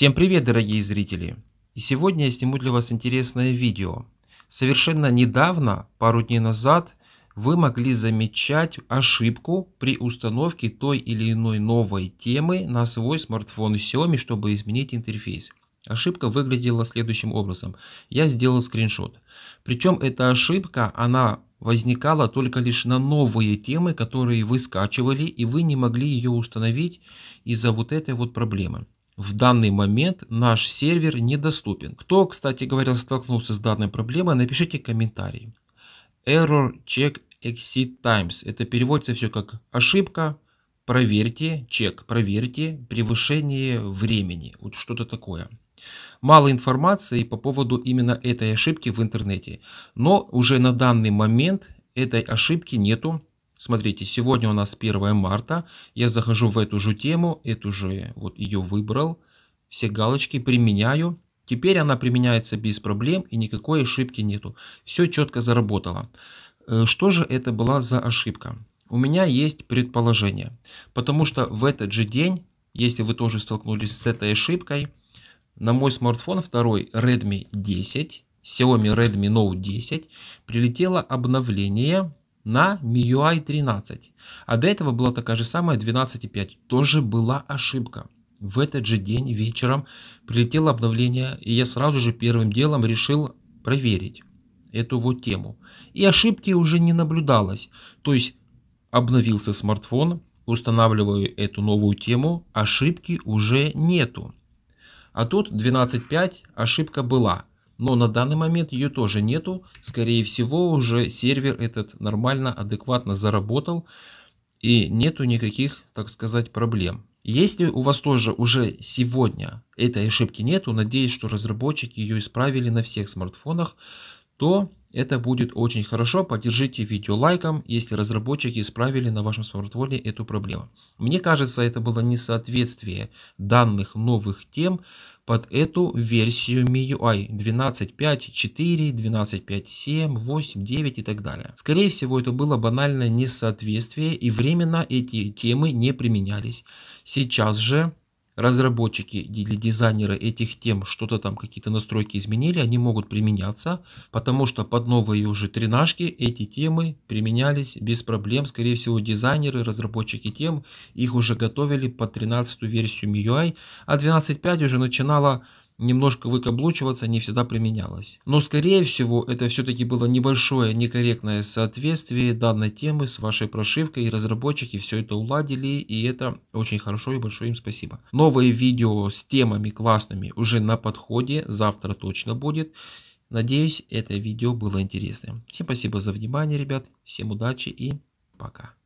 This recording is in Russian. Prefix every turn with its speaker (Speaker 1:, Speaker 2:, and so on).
Speaker 1: Всем привет, дорогие зрители! И сегодня я сниму для вас интересное видео. Совершенно недавно, пару дней назад, вы могли замечать ошибку при установке той или иной новой темы на свой смартфон Xiaomi, чтобы изменить интерфейс. Ошибка выглядела следующим образом. Я сделал скриншот. Причем эта ошибка, она возникала только лишь на новые темы, которые вы скачивали, и вы не могли ее установить из-за вот этой вот проблемы в данный момент наш сервер недоступен. Кто, кстати говоря, столкнулся с данной проблемой, напишите комментарий. Error check exit times. Это переводится все как ошибка, проверьте, чек, проверьте превышение времени. Вот что-то такое. Мало информации по поводу именно этой ошибки в интернете. Но уже на данный момент этой ошибки нету Смотрите, сегодня у нас 1 марта. Я захожу в эту же тему, эту же, вот ее выбрал. Все галочки применяю. Теперь она применяется без проблем и никакой ошибки нету. Все четко заработало. Э, что же это была за ошибка? У меня есть предположение. Потому что в этот же день, если вы тоже столкнулись с этой ошибкой, на мой смартфон второй Redmi 10, Xiaomi Redmi Note 10, прилетело обновление на MIUI 13. А до этого была такая же самая 12.5. Тоже была ошибка. В этот же день вечером прилетело обновление, и я сразу же первым делом решил проверить эту вот тему. И ошибки уже не наблюдалось. То есть обновился смартфон, устанавливаю эту новую тему, ошибки уже нету. А тут 12.5 ошибка была. Но на данный момент ее тоже нету. Скорее всего, уже сервер этот нормально, адекватно заработал. И нету никаких, так сказать, проблем. Если у вас тоже уже сегодня этой ошибки нету, надеюсь, что разработчики ее исправили на всех смартфонах, то это будет очень хорошо, поддержите видео лайком, если разработчики исправили на вашем смартфоне эту проблему. Мне кажется, это было несоответствие данных новых тем под эту версию MIUI 12.5.4, 12.5.7, 8, 9 и так далее. Скорее всего, это было банальное несоответствие и временно эти темы не применялись. Сейчас же разработчики или дизайнеры этих тем что-то там, какие-то настройки изменили, они могут применяться, потому что под новые уже тренажки эти темы применялись без проблем. Скорее всего, дизайнеры, разработчики тем, их уже готовили под 13 версию MIUI, а 12.5 уже начинала немножко выкаблучиваться не всегда применялось. Но скорее всего это все-таки было небольшое некорректное соответствие данной темы с вашей прошивкой и разработчики все это уладили и это очень хорошо и большое им спасибо. Новые видео с темами классными уже на подходе, завтра точно будет. Надеюсь это видео было интересным. Всем спасибо за внимание ребят, всем удачи и пока.